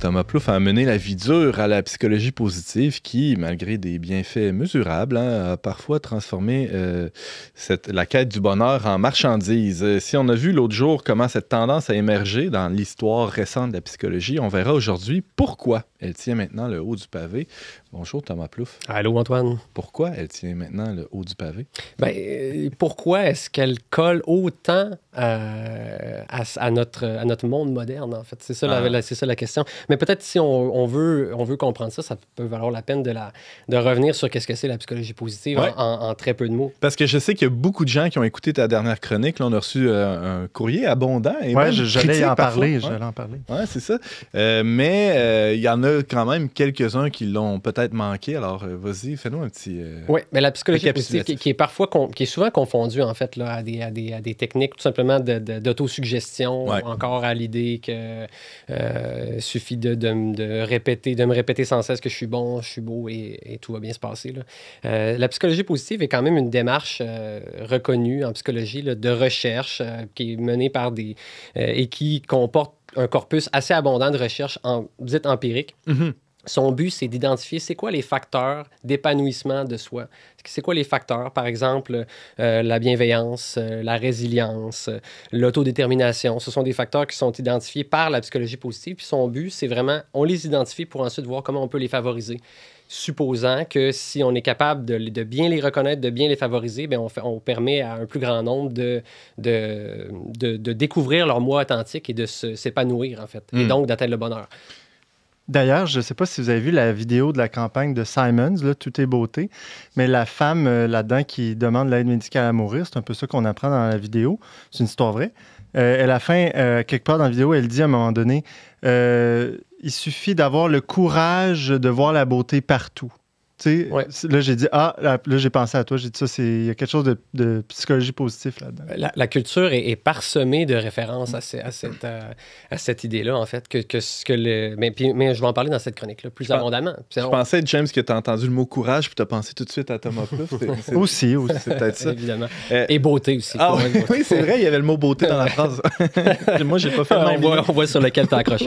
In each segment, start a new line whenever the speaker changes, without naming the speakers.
Thomas Plouffe a amené la vie dure à la psychologie positive qui, malgré des bienfaits mesurables, hein, a parfois transformé euh, cette, la quête du bonheur en marchandise. Euh, si on a vu l'autre jour comment cette tendance a émergé dans l'histoire récente de la psychologie, on verra aujourd'hui pourquoi. Elle tient maintenant le haut du pavé. Bonjour Thomas Plouf. Allô Antoine. Pourquoi elle tient maintenant le haut du pavé? Ben, euh, pourquoi
est-ce qu'elle colle autant euh, à, notre, à notre monde moderne, en fait? C'est ça, la, ah. ça la question. Mais peut-être si on, veut, on veut comprendre ça, ça peut valoir la peine de, la, de revenir sur qu'est-ce que c'est la psychologie positive en, très peu de mots.
Parce que je sais qu'il y a beaucoup de gens qui ont écouté ta dernière chronique. on a reçu euh, un courrier abondant. Et j'allais en, parler. c'est ça. mais il y en a euh, quand même quelques-uns qui l'ont peut-être manqué. Alors, euh, vas-y, fais-nous un petit. Euh, oui, mais
la psychologie positive, qui, est parfois, qui est souvent confondue, en fait, là, à, des, à, des, à des techniques tout simplement d'autosuggestion, ou encore à l'idée que suffit de, de, de, répéter, de me répéter sans cesse que je suis bon, je suis beau et, tout va bien se passer. la psychologie positive est quand même une démarche reconnue en psychologie de recherche qui est menée par des. et qui comporte un corpus assez abondant de recherches en, dites empiriques. Mm-hmm. Son but, c'est d'identifier c'est quoi les facteurs d'épanouissement de soi. C'est quoi les facteurs, par exemple, euh, la bienveillance, euh, la résilience, euh, l'autodétermination. Ce sont des facteurs qui sont identifiés par la psychologie positive. Puis son but, c'est vraiment, on les identifie pour ensuite voir comment on peut les favoriser supposant que si on est capable de, bien les reconnaître, de bien les favoriser, ben, on, on permet à un plus grand nombre de, de, découvrir leur moi authentique et de s'épanouir, en fait, et hmm. donc d'atteindre le bonheur.
D'ailleurs, je ne sais pas si vous avez vu la vidéo de la campagne de Simons, là, Tout est beauté, mais la femme euh, là-dedans qui demande l'aide médicale à mourir, c'est un peu ça qu'on apprend dans la vidéo, c'est une histoire vraie. Euh, elle à la fin, euh, quelque part dans la vidéo, elle dit à un moment donné, il suffit d'avoir le courage de voir la beauté partout. Là, j'ai dit, ah, là, j'ai pensé à toi. J'ai dit ça, c'est, il y a quelque chose de, psychologie positive là-dedans.
La, culture est, parsemée de références à, cette, euh, à, cette idée-là, en fait. Que, que, que le, mais, je vais en parler dans cette chronique-là plus abondamment. je pensais,
James, que tu as entendu le mot courage, puis tu as pensé tout de suite à Thomas Plouffe. aussi, aussi. C'est peut-être ça. Évidemment. Euh, Et beauté aussi. Ah, oui, c'est vrai, il y avait le mot beauté dans la phrase. Moi, j'ai pas fait le ah, on, voit, on voit, sur lequel tu accroché.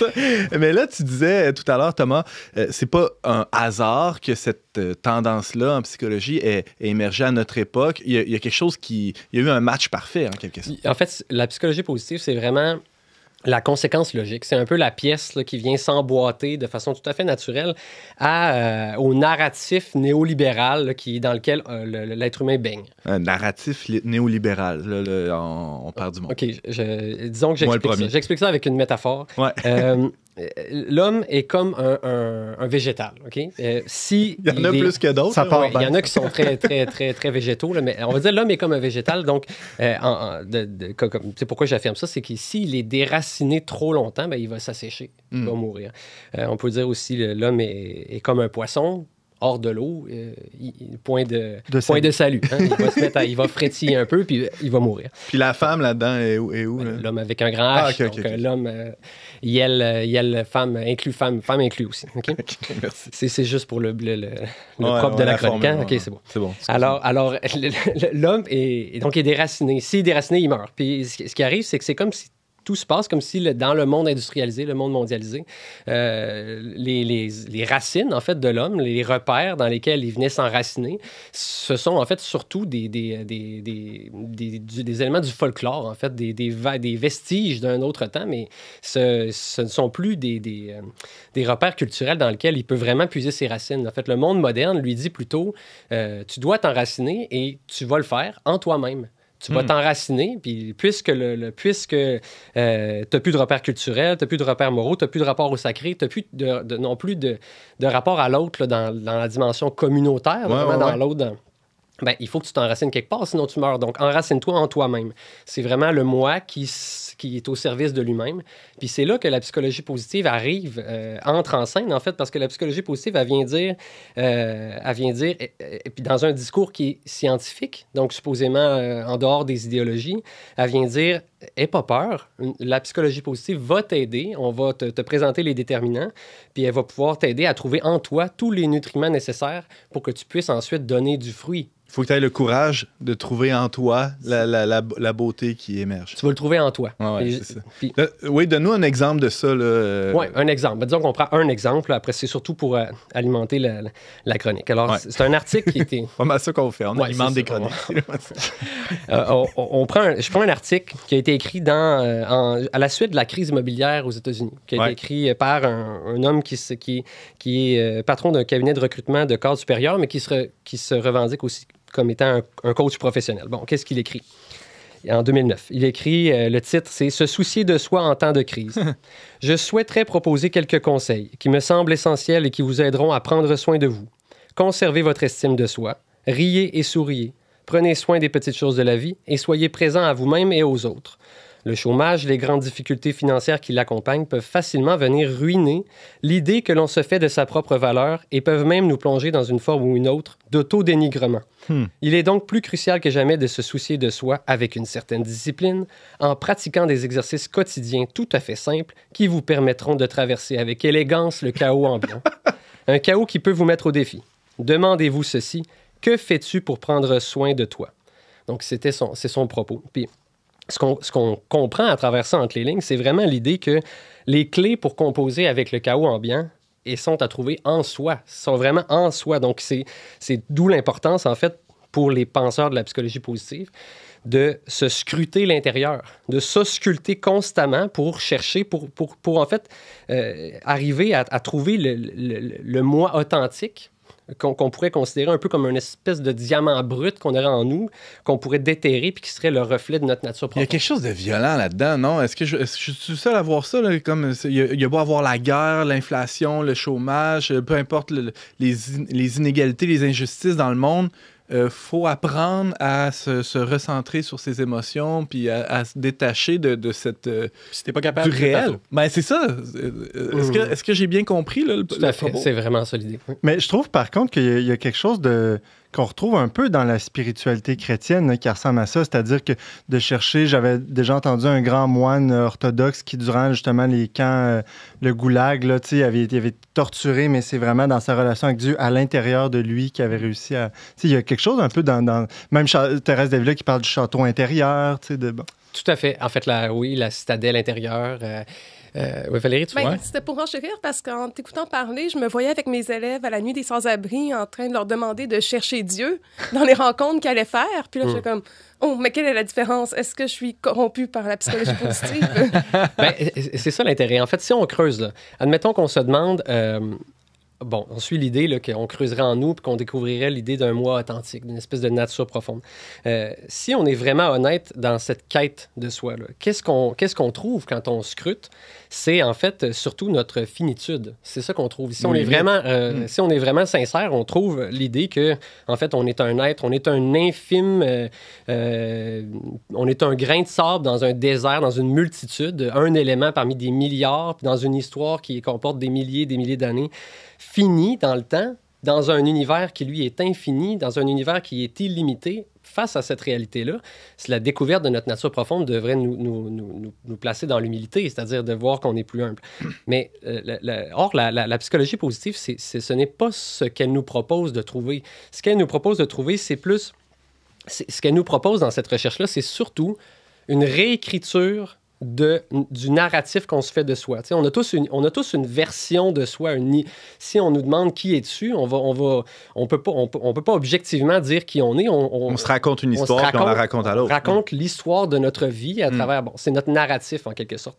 Mais là, tu disais tout à l'heure, Thomas, ce euh, c'est pas un hasard que que cette euh, tendance-là en psychologie est, émergé à notre époque. Il y, a, quelque chose qui. Il y a eu un match parfait, en quelque sorte. En fait, la psychologie
positive, c'est vraiment la conséquence logique. C'est un peu la pièce qui vient s'emboîter de façon tout à fait naturelle à, euh, au narratif néolibéral qui, dans lequel euh, l'être humain baigne.
Un narratif néolibéral. on, perd part du monde. OK. disons que j'explique ça. J'explique ça avec une
métaphore. Euh, l'homme est comme un, végétal. ok euh, si il y en a plus que d'autres. Hein? il y en a qui sont très, très, très, très végétaux. mais on va dire l'homme est comme un végétal. Donc, euh, c'est pourquoi j'affirme ça, c'est que s'il est déraciné trop longtemps, ben, il va s'assécher, il va hmm. mourir. on peut dire aussi l'homme est, comme un poisson hors de l'eau, euh, point, de, point de salut. Hein. Il, va se mettre il va frétiller un peu, puis il va mourir. Puis la femme là-dedans est où? Ben, l'homme avec un grand ah, H. donc euh, l'homme, elle euh, Yel, femme inclus, femme, femme inclus aussi. C'est, juste pour le, le, le, propre de la, la hein? OK, c'est bon. C'est bon. Alors, alors l'homme est, donc est déraciné. S'il est déraciné, il meurt. Puis ce qui arrive, c'est que c'est comme si tout se passe comme si dans le monde industrialisé, le monde mondialisé, euh, les, racines en fait de l'homme, les repères dans lesquels il venait s'enraciner, ce sont en fait surtout des, des, éléments du folklore, en fait, des, des, vestiges d'un autre temps, mais ce, ne sont plus euh, des, repères culturels dans lesquels il peut vraiment puiser ses racines. En fait, le monde moderne lui dit plutôt, euh, tu dois t'enraciner et tu vas le faire en toi-même. Tu vas hmm. t'enraciner, puis puisque, le, puisque euh, plus de repères culturels, tu plus de repères moraux, tu plus de rapport au sacré, tu plus de, non plus de, rapport à l'autre dans, la dimension communautaire, vraiment dans l'autre, ben, il faut que tu t'enracines quelque part, sinon tu meurs. Donc, enracine-toi en toi-même. C'est vraiment le moi qui, qui est au service de lui-même. Puis c'est là que la psychologie positive arrive, euh, entre en scène, en fait, parce que la psychologie positive, elle vient dire, euh, elle vient dire et, puis dans un discours qui est scientifique, donc supposément euh, en dehors des idéologies, elle vient dire Aie pas peur. La psychologie positive va t'aider. On va te, présenter les déterminants, puis elle va pouvoir t'aider à trouver en toi tous les nutriments nécessaires pour que tu puisses ensuite donner du fruit.
Il faut que tu aies le courage de trouver en toi la, beauté qui émerge. Tu vas le trouver en toi. Euh, oui, donne-nous un exemple de ça. Euh. Oui, un exemple. disons qu'on prend un exemple. Après, c'est surtout pour euh, alimenter
la, chronique. Alors, c'est un article qui était. Pas mal ça qu'on fait. On des chroniques. on, prend je prends un article qui a été écrit dans, euh, à la suite de la crise immobilière aux États-Unis, qui a été écrit par un, homme qui, qui, qui est euh, patron d'un cabinet de recrutement de corps supérieur, mais qui se, qui se revendique aussi comme étant un, coach professionnel. Bon, qu'est-ce qu'il écrit? en 2009. Il écrit, euh, le titre, c'est Se soucier de soi en temps de crise. Je souhaiterais proposer quelques conseils qui me semblent essentiels et qui vous aideront à prendre soin de vous. Conservez votre estime de soi, riez et souriez, Prenez soin des petites choses de la vie et soyez présent à vous-même et aux autres. Le chômage, les grandes difficultés financières qui l'accompagnent peuvent facilement venir ruiner l'idée que l'on se fait de sa propre valeur et peuvent même nous plonger dans une forme ou une autre d'autodénigrement. dénigrement hmm. Il est donc plus crucial que jamais de se soucier de soi avec une certaine discipline en pratiquant des exercices quotidiens tout à fait simples qui vous permettront de traverser avec élégance le chaos ambiant. Un chaos qui peut vous mettre au défi. Demandez-vous ceci que fais-tu pour prendre soin de toi? Donc, c'était son, c'est son propos. Puis, ce qu'on, comprend à travers ça entre les lignes, c'est vraiment l'idée que les clés pour composer avec le chaos ambiant et sont à trouver en soi, sont vraiment en soi. Donc, c'est, c'est d'où l'importance, en fait, pour les penseurs de la psychologie positive, de se scruter l'intérieur, de s'ausculter constamment pour chercher, pour, pour, pour en fait euh, arriver à, trouver le, le, le moi authentique qu'on pourrait considérer un peu comme une espèce de diamant brut qu'on aurait en nous, qu'on pourrait déterrer puis qui serait le reflet de notre
nature propre. Il y a quelque chose de violent là-dedans, non? Est-ce que je, suis seul à voir ça? comme, il, y a, beau avoir la guerre, l'inflation, le chômage, euh, peu importe les inégalités, les injustices dans le monde il euh, faut apprendre à se, recentrer sur ses émotions puis à, se détacher de, cette euh, pas capable du réel. Mais ben, c'est ça. Euh, mmh. Est-ce que, j'ai bien compris là, le, Tout à fait. C'est vraiment ça
Mais je trouve par contre qu'il y, a quelque chose de qu'on retrouve un peu dans la spiritualité chrétienne hein, qui ressemble à ça, c'est-à-dire que de chercher, j'avais déjà entendu un grand moine euh, orthodoxe qui, durant justement les camps, euh, le goulag, là, il, avait, été torturé, mais c'est vraiment dans sa relation avec Dieu, à l'intérieur de lui, qui avait réussi à... Il y a quelque chose un peu dans... Même Thérèse Davila qui parle du château intérieur, tu de... Tout
à fait. En fait, la, oui, la citadelle intérieure. Euh, euh, oui, Valérie, tu ben, C'était pour enchérir parce qu'en t'écoutant parler, je me voyais avec mes élèves à la nuit des sans-abri en train de leur demander de chercher Dieu dans les rencontres qu'ils allaient faire. Puis là, j'étais mm. comme, oh, mais quelle est la différence? Est-ce que je suis corrompu par la psychologie positive? ben, c'est ça l'intérêt. En fait, si on creuse, admettons qu'on se demande, euh, bon, on suit l'idée qu'on creuserait en nous et qu'on découvrirait l'idée d'un moi authentique, d'une espèce de nature profonde. Euh, si on est vraiment honnête dans cette quête de soi, qu'est-ce qu'on qu'est-ce qu'on trouve quand on scrute C'est en fait surtout notre finitude. C'est ça qu'on trouve. Si on, est vraiment, euh, hmm. si on est vraiment sincère, on trouve l'idée que en fait on est un être, on est un infime, euh, on est un grain de sable dans un désert, dans une multitude, un élément parmi des milliards, dans une histoire qui comporte des milliers, des milliers d'années fini dans le temps, dans un univers qui, lui, est infini, dans un univers qui est illimité, face à cette réalité-là, la découverte de notre nature profonde devrait nous, nous, nous, placer dans l'humilité, c'est-à-dire de voir qu'on est plus humble. Mais euh, or, la, psychologie positive, c'est ce n'est pas ce qu'elle nous propose de trouver. Ce qu'elle nous propose de trouver, c'est plus... Ce qu'elle nous propose dans cette recherche-là, c'est surtout une réécriture de, du narratif qu'on se fait de soi. on a, tous une, on a tous une version de soi. si on nous demande qui est tu on va, on va, on peut pas, on peut, pas objectivement dire qui on est. On, se raconte une histoire, on la raconte à l'autre. on raconte l'histoire de notre vie à mm. travers. c'est notre narratif en quelque sorte.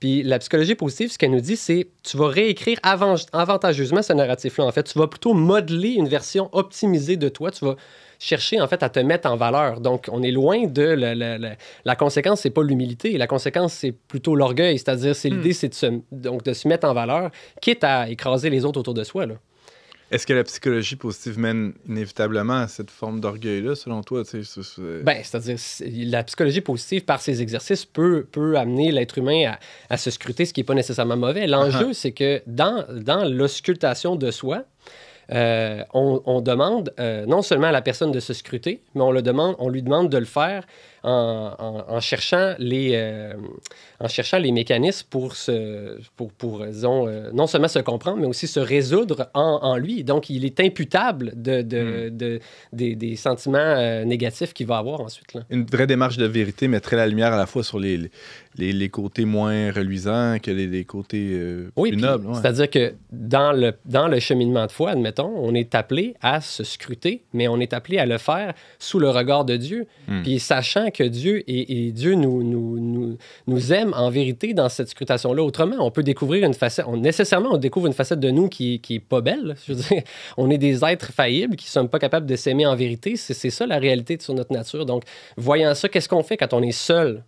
Puis la psychologie positive, ce qu'elle nous dit, c'est tu vas réécrire avant, avantageusement ce narratif-là. En fait, tu vas plutôt modeler une version optimisée de toi. Tu vas chercher en fait à te mettre en valeur. Donc, on est loin de la conséquence, c'est pas l'humilité, la conséquence c'est plutôt l'orgueil, c'est-à-dire c'est hmm. l'idée, c'est de se, donc de se mettre en valeur, quitte à écraser les autres autour de soi. Là.
Est-ce que la psychologie positive mène inévitablement à cette forme d'orgueil-là, selon toi? C'est... Ben, c'est-à-dire, la
psychologie positive, par ses exercices, peut, peut amener l'être humain à, à se scruter, ce qui n'est pas nécessairement mauvais. L'enjeu, uh-huh. c'est que dans, dans l'auscultation de soi, euh, on, demande euh, non seulement à la personne de se scruter, mais on, le on lui demande de le faire en, cherchant, les, euh, en cherchant les mécanismes pour, se, pour, pour disons, euh, non seulement se comprendre, mais aussi se résoudre en, en lui. Donc, il est imputable de, de, hmm. des, des, sentiments euh, négatifs qu'il va avoir ensuite. Là.
Une vraie démarche de vérité mettrait la lumière à la fois sur les, les, les côtés moins reluisants que les, côtés plus nobles. C'est-à-dire que dans le, dans le cheminement de foi, admettons, on
est appelé à se scruter, mais on est appelé à le faire sous le regard de Dieu, hmm. puis sachant que Dieu et, Dieu nous, nous, nous, aime en vérité dans cette scrutation-là. Autrement, on peut découvrir une facette, on, nécessairement, on découvre une facette de nous qui, qui est pas belle. on est des êtres faillibles qui ne sommes pas capables de s'aimer en vérité. C'est ça la réalité sur notre nature. Donc, voyant ça, qu'est-ce qu'on fait quand on est seul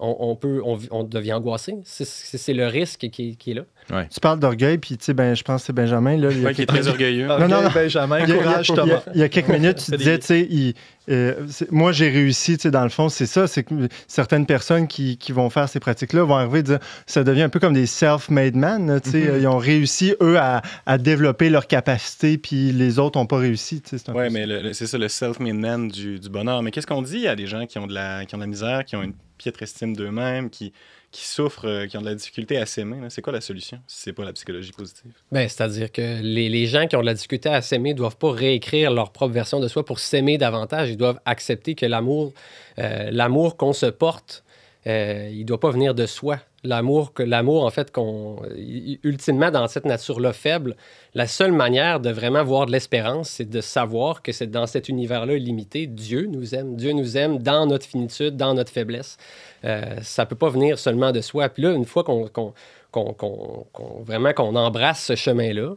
on, peut, on, devient angoissé. C'est le risque qui, est
là. Tu parles d'orgueil, puis ben, je pense que c'est Benjamin. Là, qui est très orgueilleux. Non, non, Benjamin, il, courage, y a quelques minutes, tu disais, euh, moi, j'ai réussi, dans le fond, c'est ça, c'est que certaines personnes qui, qui vont faire ces pratiques-là vont arriver et dire, ça devient un peu comme des self-made men, mm-hmm. ils ont réussi, eux, à, développer leur capacité, puis les autres n'ont pas réussi, Oui,
mais c'est ça, le self-made man du, bonheur. Mais qu'est-ce qu'on dit à des gens qui ont de la, qui ont de la misère, qui ont une piètre estime d'eux-mêmes, qui, qui souffrent, euh, qui ont de la difficulté à s'aimer, c'est quoi la solution si c'est pas la psychologie positive?
Ben, c'est-à-dire que les, gens qui ont de la difficulté à s'aimer doivent pas réécrire leur propre version de soi pour s'aimer davantage. Ils doivent accepter que l'amour, euh, l'amour qu'on se porte euh, il ne doit pas venir de soi. L'amour, que l'amour en fait, qu'on ultimement dans cette nature-là faible, la seule manière de vraiment voir de l'espérance, c'est de savoir que c'est dans cet univers-là limité, Dieu nous aime. Dieu nous aime dans notre finitude, dans notre faiblesse. Ça euh, ça peut pas venir seulement de soi. Puis là, une fois qu'on, qu'on qu'on vraiment qu'on embrasse ce chemin-là,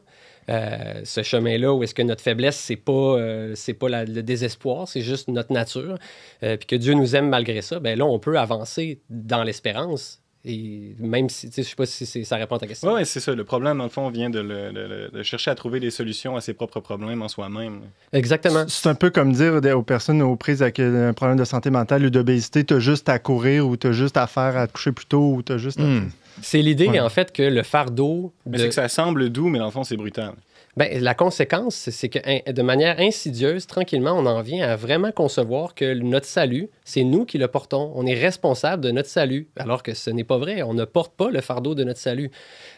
euh, ce chemin-là où est-ce que notre faiblesse, c'est pas, euh, c'est pas le désespoir, c'est juste notre nature, euh, puis que Dieu nous aime malgré ça, ben là, on peut avancer dans l'espérance. Et même si, je sais pas si
ça répond à ta question. Oui, c'est ça. Le problème, en le fond, vient de, le, chercher à trouver des solutions à ses propres problèmes en soi-même.
Exactement. C'est un peu comme dire aux personnes aux prises avec un problème de santé mentale ou d'obésité, as juste à courir ou as juste à faire à te coucher plus tôt ou as juste hmm.
C'est l'idée, en fait, que le fardeau. Mais que ça semble doux, mais dans le fond, c'est brutal. Ben, la conséquence, c'est que de manière insidieuse, tranquillement, on en vient à vraiment concevoir que notre salut, c'est nous qui le portons. On est responsable de notre salut, alors que ce n'est pas vrai. On ne porte pas le fardeau de notre salut.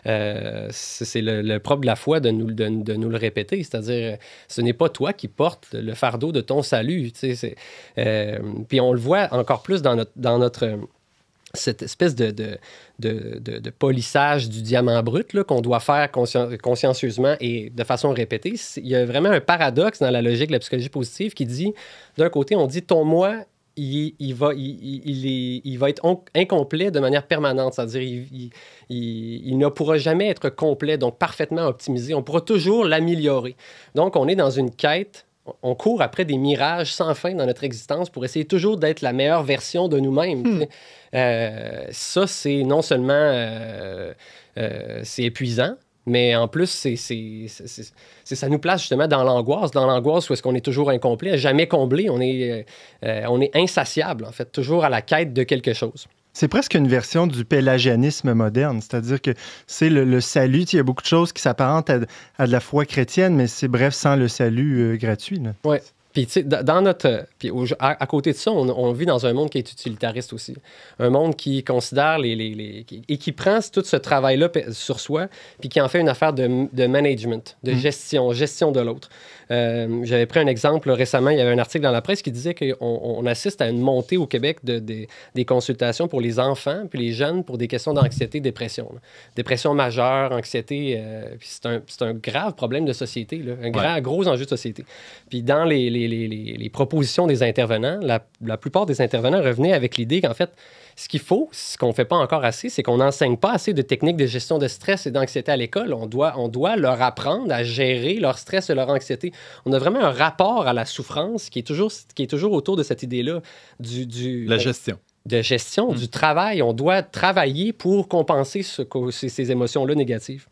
Euh, c'est le, propre de la foi de nous, de, nous le répéter, c'est-à-dire ce n'est pas toi qui portes le fardeau de ton salut. Euh, puis on le voit encore plus dans notre, dans notre cette espèce de, polissage du diamant brut qu'on doit faire consciencieusement et de façon répétée, il y a vraiment un paradoxe dans la logique de la psychologie positive qui dit, d'un côté, on dit ton moi il, il, va, il, il, va être incomplet de manière permanente, c'est-à-dire il, ne pourra jamais être complet, donc parfaitement optimisé, on pourra toujours l'améliorer. Donc on est dans une quête on court après des mirages sans fin dans notre existence pour essayer toujours d'être la meilleure version de nous-mêmes. Hmm. Euh, ça, c'est non seulement euh, euh, c'est épuisant, mais en plus, ça nous place justement dans l'angoisse, dans l'angoisse où est-ce qu'on est toujours incomplet, jamais comblé, on est, on est insatiable, en fait, toujours à la quête de quelque chose.
C'est presque une version du pélagianisme moderne, c'est-à-dire que c'est le, salut. Il y a beaucoup de choses qui s'apparentent à, de la foi chrétienne, mais c'est bref sans le salut euh, gratuit.
Puis, tu sais, dans notre. Puis, à, côté de ça, on, vit dans un monde qui est utilitariste aussi. Un monde qui considère les. les, les et qui prend tout ce travail-là sur soi, puis qui en fait une affaire de, de management, de mm-hmm. gestion, gestion de l'autre. Euh, j'avais pris un exemple récemment, il y avait un article dans la presse qui disait qu'on on assiste à une montée au Québec de, des consultations pour les enfants, puis les jeunes, pour des questions d'anxiété, dépression. Dépression majeure, anxiété, euh, puis c'est un, grave problème de société, un grand, gros enjeu de société. Puis dans les les, propositions des intervenants, la, plupart des intervenants revenaient avec l'idée qu'en fait, ce qu'il faut, ce qu'on ne fait pas encore assez, c'est qu'on n'enseigne pas assez de techniques de gestion de stress et d'anxiété à l'école. On doit, on doit leur apprendre à gérer leur stress et leur anxiété. On a vraiment un rapport à la souffrance qui est toujours, qui est toujours autour de cette idée-là du, du... La ben, gestion de gestion mm. du travail. On doit travailler pour compenser ce, ces émotions-là négatives.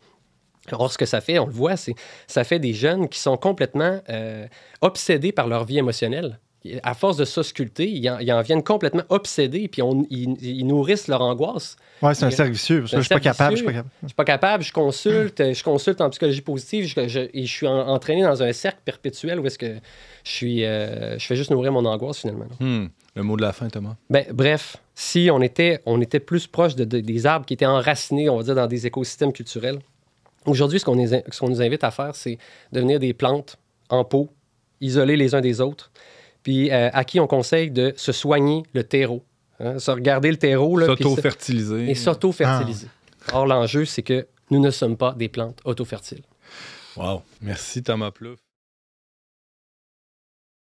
Or, ce que ça fait, on le voit, c'est ça fait des jeunes qui sont complètement euh, obsédés par leur vie émotionnelle. À force de s'ausculter, ils, en, viennent complètement obsédés, puis ils, nourrissent leur angoisse.
Oui, c'est un cercle vicieux. Je ne suis pas capable. Je ne
suis pas capable. Je consulte, hmm. je consulte en psychologie positive je, et je suis entraîné dans un cercle perpétuel où est-ce que je, suis, euh, je fais juste nourrir mon angoisse finalement.
Hmm. Le mot de la fin, Thomas.
Ben, bref, si on était, on était plus proche de, des arbres qui étaient enracinés, on va dire, dans des écosystèmes culturels, Aujourd'hui, ce qu'on nous invite à faire, c'est devenir des plantes en pot, isolées les uns des autres, puis euh, à qui on conseille de se soigner le terreau. de hein, se regarder le terreau. S'auto-fertiliser. Et s'auto-fertiliser. Ah. Or, l'enjeu,
c'est que nous ne sommes pas des plantes auto-fertiles. Wow. Merci, Thomas Plouffe.